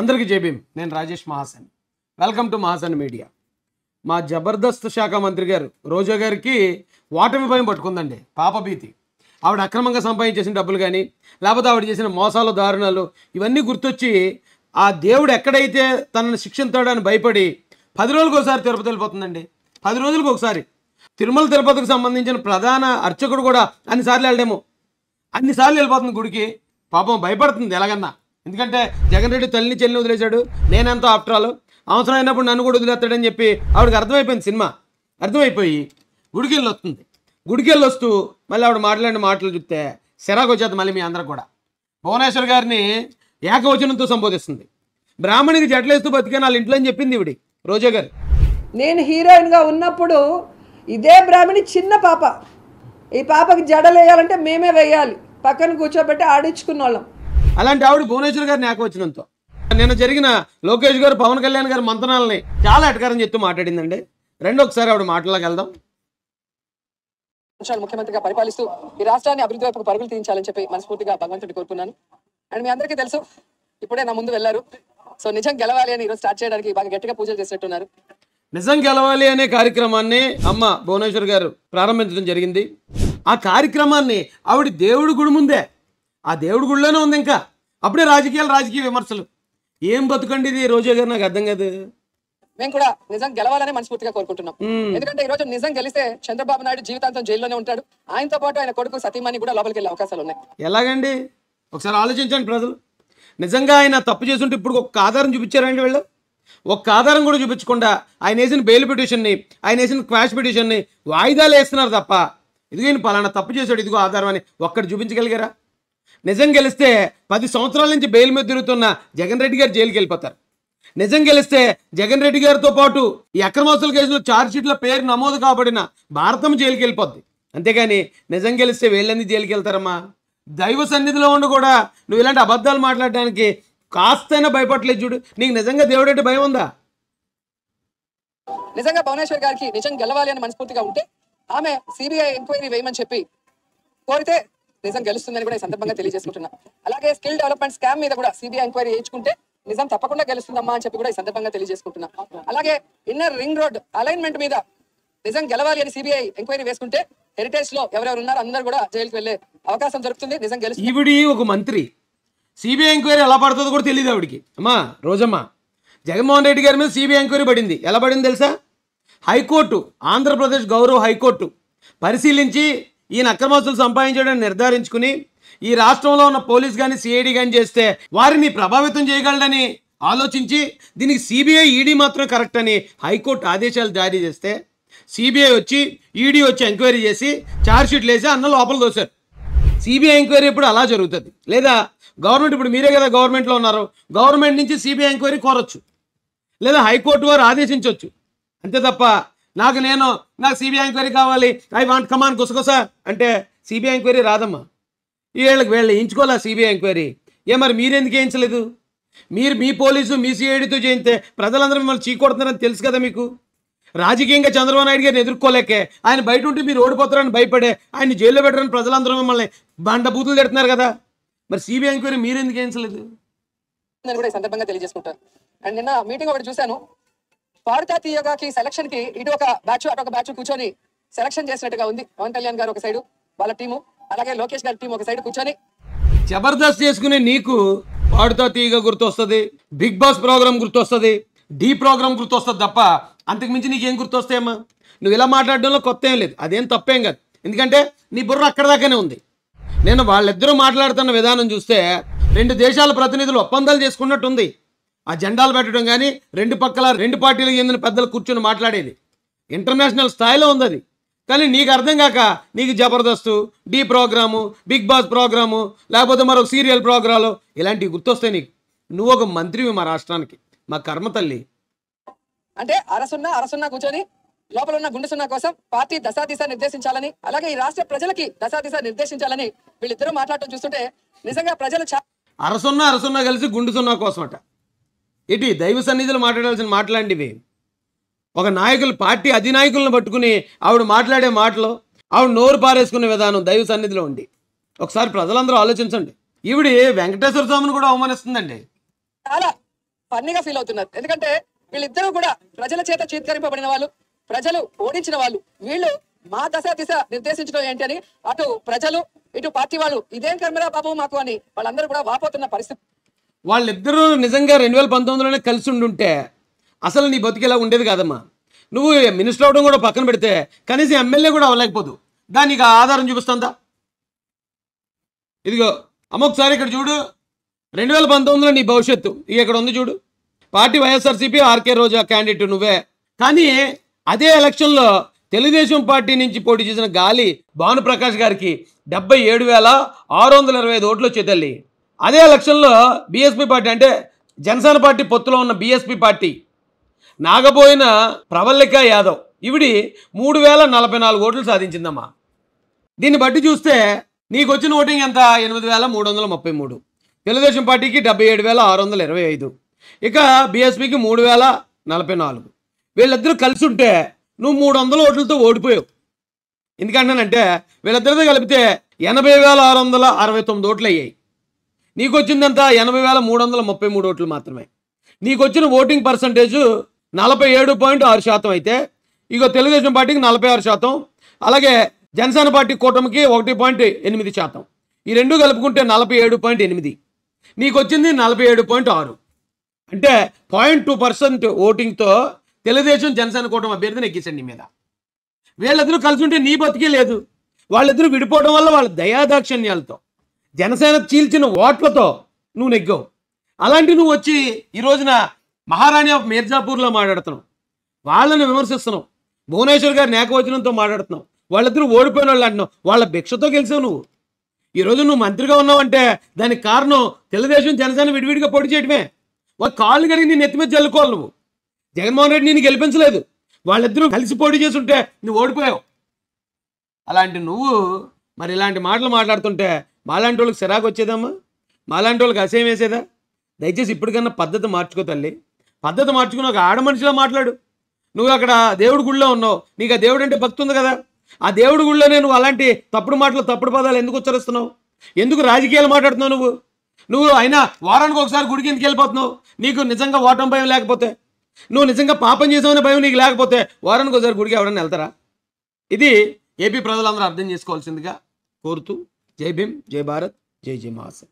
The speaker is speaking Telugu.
అందరికీ జేబీం నేను Rajesh Mahasen welcome to Mahasen media మా జబర్దస్త్ శాఖ మంత్రి గారు రోజా గారికి ఓటమి భయం పట్టుకుందండి పాపభీతి ఆవిడ అక్రమంగా సంపాదించేసిన డబ్బులు కానీ లేకపోతే ఆవిడ చేసిన మోసాలు దారుణాలు ఇవన్నీ గుర్తొచ్చి ఆ దేవుడు ఎక్కడైతే తనను శిక్షిస్తాడని భయపడి పది రోజులకు ఒకసారి తిరుపతి వెళ్ళిపోతుందండి పది రోజులకు ఒకసారి తిరుమల తిరుపతికి సంబంధించిన ప్రధాన అర్చకుడు కూడా అన్నిసార్లు వెళ్ళడేమో అన్నిసార్లు వెళ్ళిపోతుంది గుడికి పాపం భయపడుతుంది ఎలాగన్నా ఎందుకంటే జగన్ రెడ్డి తల్లిని చెల్లిని వదిలేశాడు నేనెంతో ఆఫ్టర్ ఆల్ అవసరం అయినప్పుడు నన్ను కూడా వదిలేస్తాడని చెప్పి ఆవిడకి అర్థమైపోయింది సినిమా అర్థమైపోయి గుడికెళ్ళి వస్తుంది గుడికెళ్ళి వస్తూ మళ్ళీ ఆవిడ మాట్లాడిన మాటలు చెప్తే సిరాకు వచ్చేది మళ్ళీ మీ అందరూ కూడా భువనేశ్వర్ గారిని ఏకవచనంతో సంబోధిస్తుంది బ్రాహ్మణికి జట్లేస్తూ బతికే వాళ్ళ ఇంట్లో అని చెప్పింది ఇవిడి రోజా గారు నేను హీరోయిన్గా ఉన్నప్పుడు ఇదే బ్రాహ్మణి చిన్న పాప ఈ పాపకి జడలు వేయాలంటే మేమే వేయాలి పక్కన కూర్చోబెట్టి ఆడించుకున్న వాళ్ళం అలాంటి ఆవిడ భువనేశ్వర్ గారు నాకు వచ్చినంత నిన్న జరిగిన లోకేష్ గారు పవన్ కళ్యాణ్ గారి మంతనాలని చాలా అటకారం చెప్తూ మాట్లాడిందండి రెండో ఒకసారి ఆవిడ మాటలోకి వెళ్దాం ముఖ్యమంత్రిగా పరిపాలిస్తూ ఈ రాష్ట్రాన్ని అభివృద్ధి వైపు పరుగులు తీయించాలని చెప్పి మనస్ఫూర్తిగా భగవంతుడి కోరుకున్నాను అండ్ మీ అందరికీ తెలుసు ఇప్పుడే నా ముందు వెళ్ళారు సో నిజం గెలవాలి అని ఈరోజు స్టార్ట్ చేయడానికి బాగా గట్టిగా పూజలు చేసినట్టున్నారు నిజం గెలవాలి అనే కార్యక్రమాన్ని అమ్మ భువనేశ్వర్ గారు ప్రారంభించడం జరిగింది ఆ కార్యక్రమాన్ని ఆవిడ దేవుడి గుడి ముందే ఆ దేవుడి గుళ్ళోనే ఉంది ఇంకా అప్పుడే రాజకీయాలు రాజకీయ విమర్శలు ఏం బతుకండి ఇది రోజే గారు నాకు అర్థం కాదు మేము కూడా నిజం గెలవాలని మనస్ఫూర్తిగా కోరుకుంటున్నాం ఎందుకంటే ఈ రోజు నిజం గెలిస్తే చంద్రబాబు నాయుడు జీవితాంతం జైల్లోనే ఉంటాడు ఆయనతో పాటు ఆయన కొడుకు సతీమాని కూడా లోపలికి వెళ్ళే అవకాశాలు ఉన్నాయి ఎలాగండి ఒకసారి ఆలోచించండి ప్రజలు నిజంగా ఆయన తప్పు చేసుంటే ఇప్పుడు ఒక్క ఆధారం చూపించారండి వీళ్ళు ఒక్క ఆధారం కూడా చూపించకుండా ఆయన వేసిన బెయిల్ పిటిషన్ని ఆయన వేసిన క్వాష్ పిటిషన్ని వాయిదాలు వేస్తున్నారు తప్ప ఇదిగో ఈయన పలానా తప్పు చేశాడు ఇదిగో ఆధారం అని ఒక్కటి చూపించగలిగారా నిజం గెలిస్తే పది సంవత్సరాల నుంచి బెయిల్ మీద తిరుగుతున్న జగన్ రెడ్డి గారు జైలుకి వెళ్ళిపోతారు నిజం గెలిస్తే జగన్ రెడ్డి గారితో పాటు ఈ అక్రమోసల కేసులో ఛార్జ్షీట్ల పేరు నమోదు కాబడిన భారతం జైలుకి వెళ్ళిపోద్ది అంతేగాని నిజం గెలిస్తే వీళ్ళని జైలుకి వెళ్తారమ్మా దైవ సన్నిధిలో ఉండి కూడా నువ్వు ఇలాంటి అబద్ధాలు మాట్లాడడానికి కాస్తైనా భయపడలేదు చూడు నీకు నిజంగా దేవుడు అంటే భయం ఉందా నిజంగా భువనేశ్వర్ గారికి నిజం గెలవాలి అని మనస్ఫూర్తిగా ఉంటే ఆమె సిబిఐ ఎంక్వైరీ వేయమని చెప్పి కోరితే నిజం గెలుస్తుందని కూడా ఈ సందర్భంగా తెలియజేసుకుంటున్నా అలాగే స్కిల్ డెవలప్మెంట్ స్కామ్ మీద కూడా సిబిఐ ఎంక్వైరీ చేయించుకుంటే నిజం తప్పకుండా గెలుస్తుందమ్మా అని చెప్పి కూడా ఈ సందర్భంగా తెలియజేసుకుంటున్నా అలాగే ఇన్నర్ రింగ్ రోడ్ అలైన్మెంట్ మీద నిజం గెలవాలి అని సిబిఐ ఎంక్వైరీ వేసుకుంటే హెరిటేజ్ లో ఎవరెవరు ఉన్నారో అందరు కూడా జైలుకి వెళ్ళే అవకాశం దొరుకుతుంది నిజం గెలుస్తుంది ఒక మంత్రి సిబిఐ ఎంక్వైరీ ఎలా పడుతుందో కూడా తెలియదు ఆవిడికి అమ్మా రోజమ్మా జగన్మోహన్ రెడ్డి గారి మీద సిబిఐ ఎంక్వైరీ పడింది ఎలా పడింది తెలుసా హైకోర్టు ఆంధ్రప్రదేశ్ గౌరవ హైకోర్టు పరిశీలించి ఈయన అక్రమాస్తులు సంపాదించాడని నిర్ధారించుకుని ఈ రాష్ట్రంలో ఉన్న పోలీస్ కానీ సిఐడి కానీ చేస్తే వారిని ప్రభావితం చేయగలడని ఆలోచించి దీనికి సిబిఐ ఈడీ e మాత్రం కరెక్ట్ అని హైకోర్టు ఆదేశాలు జారీ చేస్తే సిబిఐ వచ్చి ఈడీ e వచ్చి ఎంక్వైరీ చేసి ఛార్జ్షీట్ వేసి అన్న లోపల దోశారు సిబిఐ ఎంక్వైరీ ఇప్పుడు అలా జరుగుతుంది లేదా గవర్నమెంట్ ఇప్పుడు మీరే కదా గవర్నమెంట్లో ఉన్నారు గవర్నమెంట్ నుంచి సిబిఐ ఎంక్వైరీ కోరొచ్చు లేదా హైకోర్టు వారు ఆదేశించవచ్చు అంతే తప్ప నాకు నేను నాకు సిబిఐ ఎంక్వైరీ కావాలి ఐ వాంట్ కమాన్ గుసగుస అంటే సిబిఐ ఎంక్వైరీ రాదమ్మా వీళ్ళకి వీళ్ళు ఎంచుకోలే సిబిఐ ఎంక్వైరీ ఏ మరి మీరెందుకు వేయించలేదు మీరు మీ పోలీసు మీ సిఐడితో చేయితే ప్రజలందరూ మిమ్మల్ని చీకొడుతున్నారని తెలుసు కదా మీకు రాజకీయంగా చంద్రబాబు నాయుడు గారిని ఎదుర్కోలేకే ఆయన బయట ఉంటే మీరు ఓడిపోతారని భయపడే ఆయన జైల్లో పెట్టారని ప్రజలందరూ మిమ్మల్ని బండ బూతులు తిడుతున్నారు కదా మరి సిబిఐ ఎంక్వైరీ ఎందుకు వేయించలేదు తెలియజేసుకుంటారు అండ్ నిన్న మీటింగ్ ఒకటి చూశాను పాడతా తీయగాకి సెలక్షన్ కి ఇటు ఒక బ్యాచ్ అటు ఒక బ్యాచ్ కూర్చొని సెలక్షన్ చేసినట్టుగా ఉంది పవన్ కళ్యాణ్ గారు ఒక సైడు వాళ్ళ టీము అలాగే లోకేష్ గారి టీం ఒక సైడ్ కూర్చొని జబర్దస్త్ చేసుకునే నీకు పాడుతా తీయగా గుర్తొస్తుంది బిగ్ బాస్ ప్రోగ్రామ్ గుర్తొస్తుంది డీ ప్రోగ్రామ్ గుర్తొస్తుంది తప్ప అంతకు మించి నీకేం గుర్తొస్తాయమ్మా నువ్వు ఇలా మాట్లాడడంలో కొత్త ఏం లేదు అదేం తప్పేం కాదు ఎందుకంటే నీ బుర్ర అక్కడ దాకానే ఉంది నేను వాళ్ళిద్దరూ మాట్లాడుతున్న విధానం చూస్తే రెండు దేశాల ప్రతినిధులు ఒప్పందాలు చేసుకున్నట్టుంది ఆ జెండాలు పెట్టడం కానీ రెండు పక్కల రెండు పార్టీలకు చెందిన పెద్దలు కూర్చొని మాట్లాడేది ఇంటర్నేషనల్ స్థాయిలో ఉంది అది కానీ నీకు అర్థం కాక నీకు Jabardasth Dhee program Big Boss program లేకపోతే మరో సీరియల్ ప్రోగ్రాలు ఇలాంటివి గుర్తొస్తాయి నీకు నువ్వు ఒక మంత్రివి మా రాష్ట్రానికి మా కర్మ తల్లి అంటే అరసున్న అరసున్న కూర్చొని లోపల ఉన్న గుండె సున్నా కోసం పార్టీ దశాదిశ నిర్దేశించాలని అలాగే ఈ రాష్ట్ర ప్రజలకి దశాదిశ నిర్దేశించాలని వీళ్ళిద్దరూ మాట్లాడటం చూస్తుంటే నిజంగా ప్రజలు అరసున్న అరసున్న కలిసి గుండు సున్నా కోసం అట ఇటు దైవ సన్నిధిలో మాట్లాడాల్సిన మాట్లాంటివి ఒక నాయకులు పార్టీ అధినాయకులను పట్టుకుని ఆవిడ మాట్లాడే మాటలో ఆవిడ నోరు పారేసుకునే విధానం దైవ సన్నిధిలో ఉండి ఒకసారి ప్రజలందరూ ఆలోచించండి ఈవిడి వెంకటేశ్వర స్వామిని కూడా అవమానిస్తుందండి చాలా ఫన్నీగా ఫీల్ అవుతున్నారు ఎందుకంటే వీళ్ళిద్దరూ కూడా ప్రజల చేత చీత్కరింపబడిన వాళ్ళు ప్రజలు ఓడించిన వాళ్ళు వీళ్ళు మా దశ దిశ నిర్దేశించడం ఏంటి అని అటు ప్రజలు ఇటు పార్టీ వాళ్ళు ఇదేం కర్మరా బాబు మాకు అని వాళ్ళందరూ కూడా వాపోతున్న పరిస్థితి వాళ్ళిద్దరూ నిజంగా రెండు వేల పంతొమ్మిదిలోనే కలిసి ఉండుంటే అసలు నీ బతుకు ఇలా ఉండేది కాదమ్మా నువ్వు మినిస్టర్ అవడం కూడా పక్కన పెడితే కనీసం ఎమ్మెల్యే కూడా అవ్వలేకపోదు దానికి ఆధారం చూపిస్తుందా ఇదిగో అమ్మొకసారి ఇక్కడ చూడు రెండు వేల పంతొమ్మిదిలో నీ భవిష్యత్తు ఇక ఇక్కడ ఉంది చూడు పార్టీ వైఎస్ఆర్సీపీ ఆర్కే రోజా క్యాండిడేట్ నువ్వే కానీ అదే ఎలక్షన్లో తెలుగుదేశం పార్టీ నుంచి పోటీ చేసిన గాలి భానుప్రకాష్ గారికి డెబ్బై ఏడు వేల ఆరు వందల ఇరవై ఐదు ఓట్లు వచ్చే తల్లి అదే ఎలక్షన్లో బీఎస్పీ పార్టీ అంటే జనసేన పార్టీ పొత్తులో ఉన్న బీఎస్పీ పార్టీ నాగబోయిన ప్రవల్లిక యాదవ్ ఇవిడి మూడు వేల నలభై నాలుగు ఓట్లు సాధించిందమ్మా దీన్ని బట్టి చూస్తే నీకు వచ్చిన ఓటింగ్ ఎంత ఎనిమిది వేల మూడు వందల ముప్పై మూడు తెలుగుదేశం పార్టీకి డెబ్బై ఏడు వేల ఆరు వందల ఇరవై ఐదు ఇక బీఎస్పీకి మూడు వేల నలభై నాలుగు వీళ్ళిద్దరూ కలిసి ఉంటే నువ్వు మూడు వందల ఓట్లతో ఓడిపోయావు ఎందుకంటానంటే వీళ్ళిద్దరితో కలిపితే ఎనభై వేల ఆరు వందల అరవై తొమ్మిది ఓట్లు అయ్యాయి నీకు వచ్చిందంతా ఎనభై వేల మూడు వందల ముప్పై మూడు ఓట్లు మాత్రమే నీకు వచ్చిన ఓటింగ్ పర్సంటేజ్ నలభై ఏడు పాయింట్ ఆరు శాతం అయితే ఇగో తెలుగుదేశం పార్టీకి నలభై ఆరు శాతం అలాగే జనసేన పార్టీ కూటమికి ఒకటి పాయింట్ ఎనిమిది శాతం ఈ రెండు కలుపుకుంటే నలభై ఏడు పాయింట్ ఎనిమిది నీకు వచ్చింది నలభై ఏడు పాయింట్ ఆరు అంటే పాయింట్ టూ పర్సెంట్ ఓటింగ్తో తెలుగుదేశం జనసేన కూటమి అభ్యర్థిని ఎక్కించండి మీద వీళ్ళిద్దరూ కలిసి ఉంటే నీ బతికే లేదు వాళ్ళిద్దరూ విడిపోవడం వల్ల వాళ్ళ దయాదాక్షిణ్యాలతో జనసేన చీల్చిన ఓట్లతో నువ్వు నెగ్గావు అలాంటి నువ్వు వచ్చి ఈ రోజున మహారాణి ఆఫ్ మీర్జాపూర్లో మాట్లాడుతున్నావు వాళ్ళని విమర్శిస్తున్నావు భువనేశ్వర్ గారి నేకవచనంతో మాట్లాడుతున్నావు వాళ్ళిద్దరూ ఓడిపోయిన వాళ్ళు అంటున్నావు వాళ్ళ భిక్షతో గెలిచావు నువ్వు ఈరోజు నువ్వు మంత్రిగా ఉన్నావంటే దానికి కారణం తెలుగుదేశం జనసేన విడివిడిగా పొడి చేయడమే ఒక కాళ్ళు కడిగి నేను ఎత్తిమీద చల్లుకోవాలి నువ్వు జగన్మోహన్ రెడ్డి నేను గెలిపించలేదు వాళ్ళిద్దరూ కలిసి పోటీ చేసి ఉంటే నువ్వు ఓడిపోయావు అలాంటి నువ్వు మరి ఇలాంటి మాటలు మాట్లాడుతుంటే మాలాంటి వాళ్ళకి సిరాకు వచ్చేదమ్మా మాలాంటి వాళ్ళకి అసహ్యం వేసేదా దయచేసి ఇప్పటికన్నా పద్ధతి మార్చుకో తల్లి పద్ధతి మార్చుకుని ఒక ఆడ మనిషిలో మాట్లాడు నువ్వు అక్కడ దేవుడి గుళ్ళో ఉన్నావు నీకు ఆ దేవుడు అంటే భక్తి ఉంది కదా ఆ దేవుడి గుళ్ళోనే నువ్వు అలాంటి తప్పుడు మాటలు తప్పుడు పదాలు ఎందుకు ఉచ్చరిస్తున్నావు ఎందుకు రాజకీయాలు మాట్లాడుతున్నావు నువ్వు నువ్వు అయినా వారానికి ఒకసారి గుడికి ఎందుకు వెళ్ళిపోతున్నావు నీకు నిజంగా ఓటం భయం లేకపోతే నువ్వు నిజంగా పాపం చేసావనే భయం నీకు లేకపోతే వారానికి ఒకసారి గుడికి ఎవరైనా వెళ్తారా ఇది ఏపీ ప్రజలందరూ అర్థం చేసుకోవాల్సిందిగా కోరుతూ Cebim, cebaret, ceciması.